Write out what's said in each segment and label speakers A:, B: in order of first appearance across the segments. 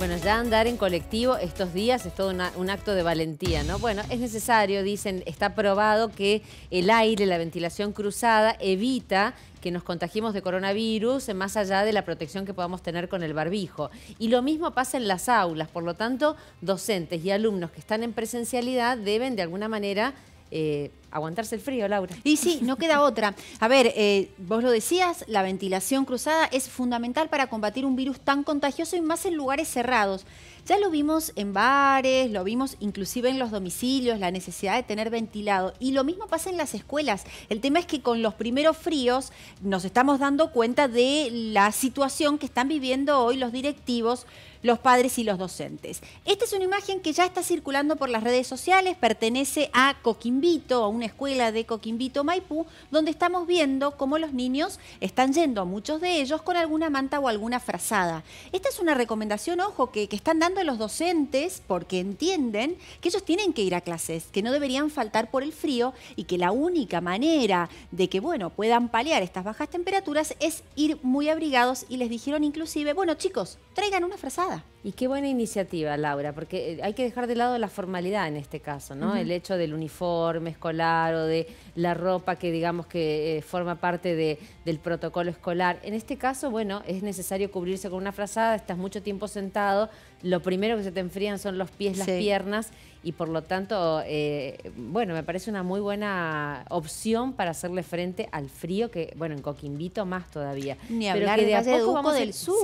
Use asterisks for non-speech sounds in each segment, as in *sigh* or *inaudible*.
A: Bueno, ya andar en colectivo estos días es todo un acto de valentía, ¿no? Bueno, es necesario, dicen, está probado que el aire, la ventilación cruzada evita que nos contagiemos de coronavirus, más allá de la protección que podamos tener con el barbijo. Y lo mismo pasa en las aulas, por lo tanto, docentes y alumnos que están en presencialidad deben de alguna manera eh, aguantarse el frío, Laura. Y sí, no queda otra. A ver, eh,
B: vos lo decías, la ventilación cruzada es fundamental para combatir un virus tan contagioso y más en lugares cerrados. Ya lo vimos en bares, lo vimos inclusive en los domicilios, la necesidad de tener ventilado. Y lo mismo pasa en las escuelas. El tema es que con los primeros fríos nos estamos dando cuenta de la situación que están viviendo hoy los directivos los padres y los docentes. Esta es una imagen que ya está circulando por las redes sociales, pertenece a Coquimbito, a una escuela de Coquimbito Maipú, donde estamos viendo cómo los niños están yendo, muchos de ellos, con alguna manta o alguna frazada. Esta es una recomendación, ojo, que están dando a los docentes porque entienden que ellos tienen que ir a clases, que no deberían faltar por el frío y que la única manera de que, bueno, puedan paliar estas bajas temperaturas es ir muy abrigados y les dijeron inclusive, bueno chicos, traigan una
A: frazada. Y qué buena iniciativa, Laura, porque eh, hay que dejar de lado la formalidad en este caso, ¿no? El hecho del uniforme escolar o de la ropa que digamos que eh, forma parte de, del protocolo escolar. En este caso, bueno, es necesario cubrirse con una frazada, estás mucho tiempo sentado, lo primero que se te enfrían son los pies, las piernas y por lo tanto, eh, bueno, me parece una muy buena opción para hacerle frente al frío que, bueno, en Coquimbito más todavía. Ni hablar de, a poco vamos del sur,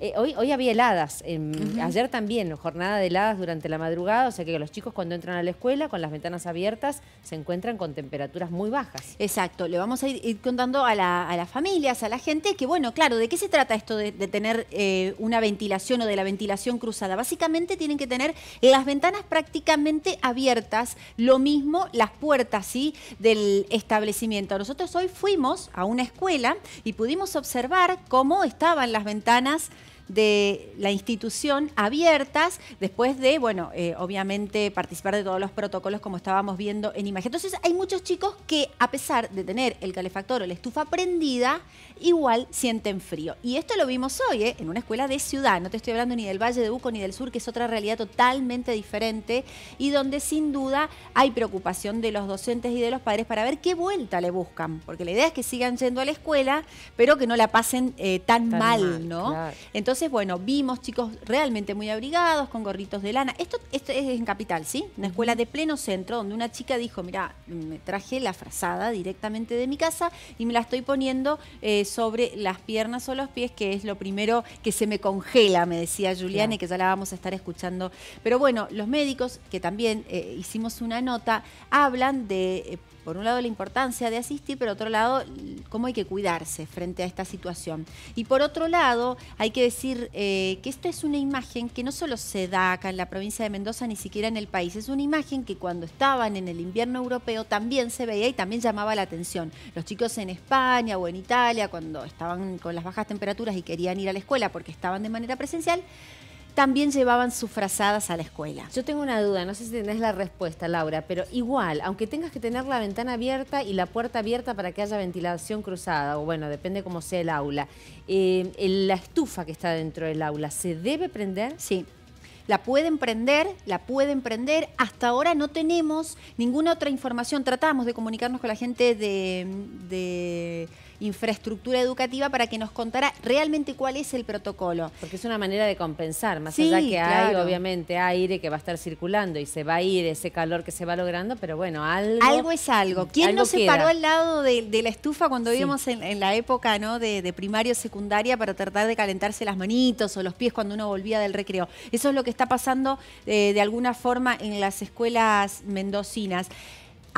A: eh, hoy, hoy había heladas, ayer también, jornada de heladas durante la madrugada, o sea que los chicos cuando entran a la escuela con las ventanas abiertas se encuentran con temperaturas muy bajas. Exacto, le vamos a ir, contando a,
B: las familias, a la gente, que bueno, claro, ¿de qué se trata esto de, de tener eh, una ventilación o de la ventilación cruzada? Básicamente tienen que tener las ventanas prácticas abiertas, lo mismo las puertas ¿sí? del establecimiento. Nosotros hoy fuimos a una escuela y pudimos observar cómo estaban las ventanas de la institución abiertas después de, bueno, eh, obviamente participar de todos los protocolos como estábamos viendo en imagen. Entonces hay muchos chicos que a pesar de tener el calefactor o la estufa prendida, igual sienten frío. Y esto lo vimos hoy, eh, en una escuela de ciudad, no te estoy hablando ni del Valle de Uco ni del Sur, que es otra realidad totalmente diferente y donde sin duda hay preocupación de los docentes y de los padres para ver qué vuelta le buscan, porque la idea es que sigan yendo a la escuela, pero que no la pasen eh, tan, mal, ¿no? Entonces, bueno, vimos chicos realmente muy abrigados, con gorritos de lana. Esto, es en Capital, ¿sí? Una escuela de pleno centro, donde una chica dijo, mira, me traje la frazada directamente de mi casa y me la estoy poniendo eh, sobre las piernas o los pies, que es lo primero que se me congela, me decía Juliana, y que ya la vamos a estar escuchando. Pero bueno, los médicos, que también eh, hicimos una nota, hablan de... Eh, por un lado la importancia de asistir, pero por otro lado cómo hay que cuidarse frente a esta situación. Y por otro lado, hay que decir eh, que esta es una imagen que no solo se da acá en la provincia de Mendoza, ni siquiera en el país, es una imagen que cuando estaban en el invierno europeo también se veía y también llamaba la atención. Los chicos en España o en Italia, cuando estaban con las bajas temperaturas y querían ir a la escuela porque estaban de manera presencial,
A: también llevaban sus a la escuela. Yo tengo una duda, no sé si tenés la respuesta, Laura, pero igual, aunque tengas que tener la ventana abierta y la puerta abierta para que haya ventilación cruzada, o bueno, depende cómo sea el aula, eh, la estufa que está dentro del aula, ¿se debe prender? Sí. La pueden prender, la pueden prender. Hasta ahora no tenemos
B: ninguna otra información. Tratamos de comunicarnos con la gente de infraestructura educativa para que nos contara realmente cuál es el protocolo. Porque es una manera de compensar,
A: más allá que hay obviamente aire que va a estar circulando y se va a ir ese calor que se va logrando, pero bueno, algo... Algo es algo. ¿Quién no se paró al
B: lado de, la estufa cuando íbamos en, la época de, primario primaria secundaria para tratar de calentarse las manitos o los pies cuando uno volvía del recreo? Eso es lo que está pasando eh, de alguna forma en las escuelas mendocinas.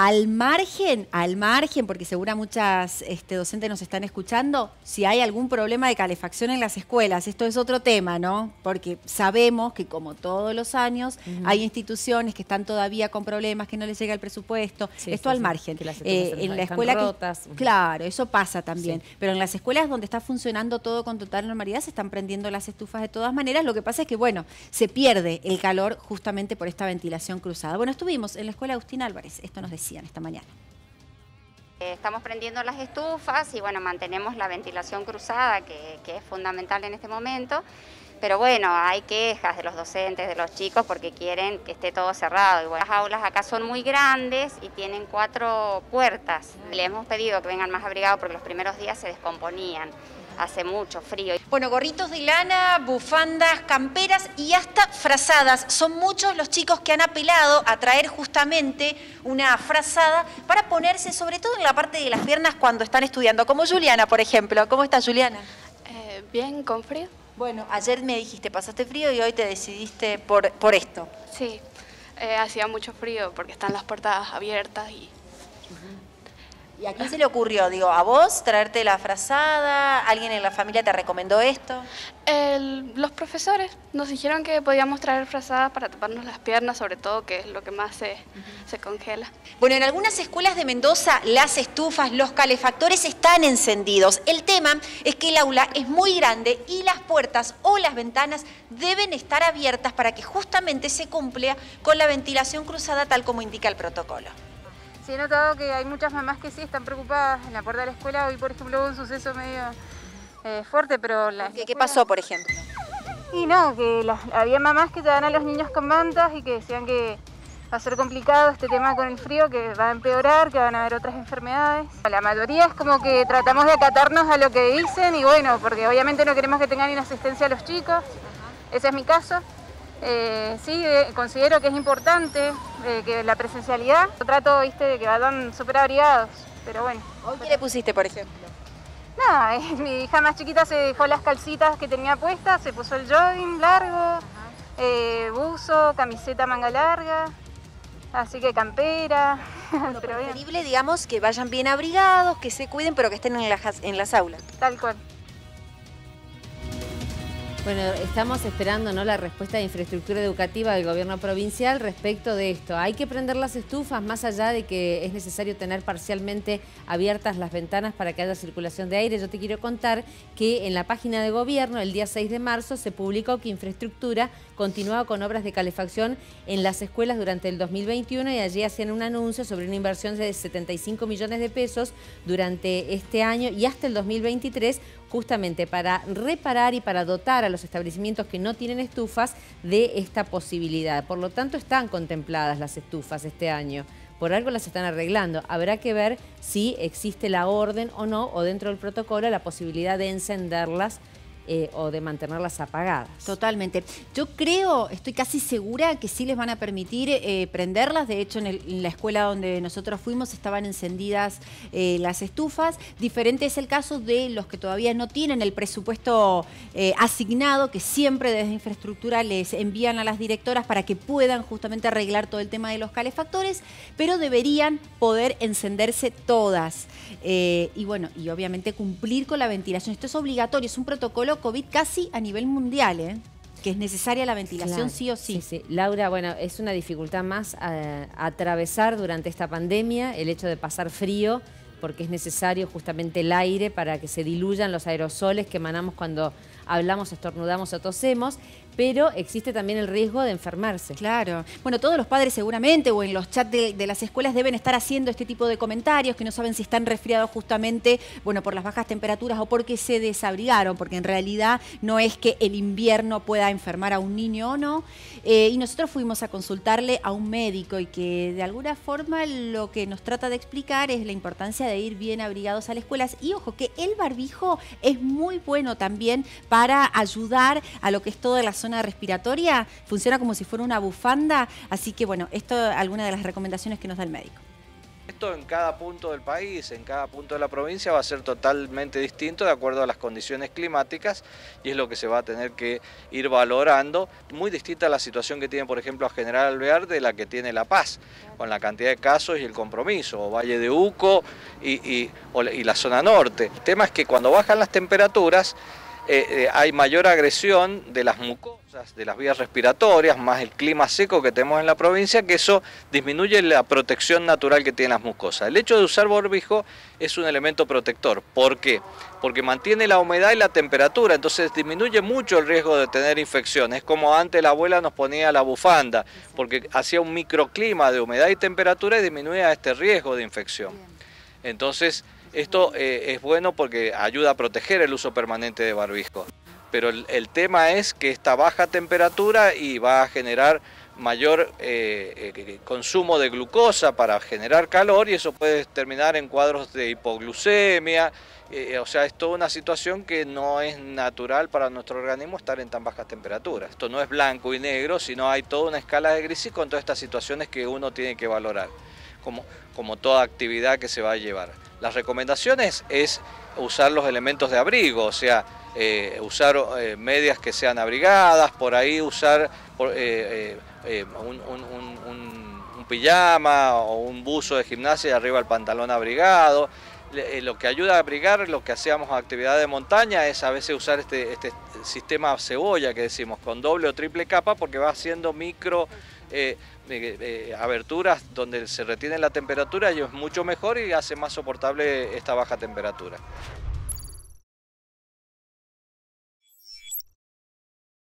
B: Al margen, al margen, porque segura muchas este, docentes nos están escuchando, si hay algún problema de calefacción en las escuelas, esto es otro tema, ¿no? Porque sabemos que como todos los años hay instituciones que están todavía con problemas, que no les llega el presupuesto, esto al margen. las eh, en la escuela claro, eso pasa también. Pero en las escuelas donde está funcionando todo con total normalidad, se están prendiendo las estufas de todas maneras. Lo que pasa es que, bueno, se pierde el calor justamente por esta ventilación cruzada. Bueno, estuvimos en la escuela Agustín Álvarez, esto nos decía esta mañana. Eh, estamos prendiendo las estufas y bueno, mantenemos la ventilación cruzada, que, es fundamental en este momento. Pero bueno, hay quejas de los docentes, de los chicos, porque quieren que esté todo cerrado. Y las aulas acá son muy grandes y tienen cuatro puertas. Le hemos pedido que vengan más abrigados porque los primeros días se descomponían hace mucho frío. Bueno, gorritos de lana, bufandas, camperas y hasta frazadas. Son muchos los chicos que han apelado a traer justamente una frazada para ponerse sobre todo en la parte de las piernas cuando están estudiando, como Juliana, por ejemplo. ¿Cómo está Juliana? Eh, bien, con frío. Bueno, ayer me dijiste pasaste frío y hoy te decidiste por, esto. Sí, eh, hacía mucho frío porque están las
C: puertas abiertas y...
B: ¿Y a quién se le ocurrió? Digo, ¿a vos traerte la frazada? ¿Alguien en la familia te recomendó esto? los profesores nos dijeron que podíamos traer frazadas para taparnos las piernas, sobre todo, que es lo que más se congela. Bueno, en algunas escuelas de Mendoza las estufas, los calefactores están encendidos. El tema es que el aula es muy grande y las puertas o las ventanas deben estar abiertas para que justamente se cumpla con la ventilación cruzada tal como indica el protocolo sí he notado que hay muchas mamás que sí están preocupadas en la puerta de la escuela. Hoy, por ejemplo, hubo un suceso medio eh, fuerte, pero... La ¿Qué, pasó, por ejemplo? Y no, que había mamás que dan a los niños con mantas y que decían que va a ser complicado este tema con el frío, que va a empeorar, que van a haber otras enfermedades. La mayoría es como que tratamos de acatarnos a lo que dicen y bueno, porque obviamente no queremos que tengan inasistencia a los chicos. Ese es mi caso. Eh, sí, eh, considero que es importante eh, que la presencialidad. trato, viste, de que vayan súper abrigados, pero bueno. qué le pusiste, por ejemplo? Nada, *laughs* mi hija más chiquita se dejó las calcitas que tenía puestas, se puso el jogging largo, buzo, camiseta manga larga, así que campera. Es *laughs* preferible, digamos, que vayan bien abrigados, que se cuiden, pero que estén en en las aulas. Tal cual.
A: Bueno, estamos esperando ¿no? la respuesta de infraestructura educativa del gobierno provincial respecto de esto. Hay que prender las estufas más allá de que es necesario tener parcialmente abiertas las ventanas para que haya circulación de aire. Yo te quiero contar que en la página de gobierno el día 6 de marzo se publicó que infraestructura continuaba con obras de calefacción en las escuelas durante el 2021 y allí hacían un anuncio sobre una inversión de 75 millones de pesos durante este año y hasta el 2023 justamente para reparar y para dotar a los establecimientos que no tienen estufas de esta posibilidad. Por lo tanto, están contempladas las estufas este año. Por algo las están arreglando. Habrá que ver si existe la orden o no, o dentro del protocolo la posibilidad de encenderlas eh, o de mantenerlas apagadas. Totalmente. Yo creo, estoy casi segura que sí les van a permitir eh, prenderlas. De hecho, en, la
B: escuela donde nosotros fuimos estaban encendidas eh, las estufas. Diferente es el caso de los que todavía no tienen el presupuesto asignado, que siempre desde infraestructura les envían a las directoras para que puedan justamente arreglar todo el tema de los calefactores, pero deberían poder encenderse todas. y bueno, y obviamente cumplir con la ventilación. Esto es obligatorio, es un protocolo COVID casi a nivel mundial, ¿eh? que es
A: necesaria la ventilación sí o sí. sí. sí. Laura, bueno, es una dificultad más eh, atravesar durante esta pandemia el hecho de pasar frío, porque es necesario justamente el aire para que se diluyan los aerosoles que emanamos cuando hablamos, estornudamos o tosemos pero existe también el riesgo de enfermarse. Claro. Bueno, todos los padres seguramente o en los chats de,
B: las escuelas deben estar haciendo este tipo de comentarios que no saben si están resfriados justamente, bueno, por las bajas temperaturas o porque se desabrigaron, porque en realidad no es que el invierno pueda enfermar a un niño o no. Eh, y nosotros fuimos a consultarle a un médico y que de alguna forma lo que nos trata de explicar es la importancia de ir bien abrigados a las escuelas. Y ojo, que el barbijo es muy bueno también para ayudar a lo que es toda la zona respiratoria, funciona como si fuera una bufanda, así que bueno, esto es alguna de las recomendaciones que nos da el médico.
C: Esto en cada punto del país, en cada punto de la provincia va a ser totalmente distinto de acuerdo a las condiciones climáticas y es lo que se va a tener que ir valorando. Muy distinta la situación que tiene, por ejemplo, a General Alvear de la que tiene La Paz, con la cantidad de casos y el compromiso, o Valle de Uco y, la zona norte. El tema es que cuando bajan las temperaturas eh, eh, hay mayor agresión de las mucosas de las vías respiratorias, más el clima seco que tenemos en la provincia, que eso disminuye la protección natural que tienen las mucosas. El hecho de usar barbijo es un elemento protector. ¿Por qué? Porque mantiene la humedad y la temperatura, entonces disminuye mucho el riesgo de tener infecciones. Es como antes la abuela nos ponía la bufanda, porque hacía un microclima de humedad y temperatura y disminuía este riesgo de infección. Entonces, esto eh, es bueno porque ayuda a proteger el uso permanente de barbijo. Pero el, tema es que esta baja temperatura y va a generar mayor eh, eh, consumo de glucosa para generar calor y eso puede terminar en cuadros de hipoglucemia. Eh, o sea, es toda una situación que no es natural para nuestro organismo estar en tan bajas temperaturas. Esto no es blanco y negro, sino hay toda una escala de y con todas estas situaciones que uno tiene que valorar, como, como toda actividad que se va a llevar. Las recomendaciones es usar los elementos de abrigo, o sea, eh, usar eh, medias que sean abrigadas, por ahí usar eh, un, pijama o un buzo de gimnasia y arriba el pantalón abrigado. lo que ayuda a abrigar, lo que hacíamos actividad de montaña es a veces usar este, este, sistema cebolla que decimos, con doble o triple capa porque va haciendo micro... aberturas donde se retiene la temperatura y es mucho mejor y hace más soportable esta baja temperatura.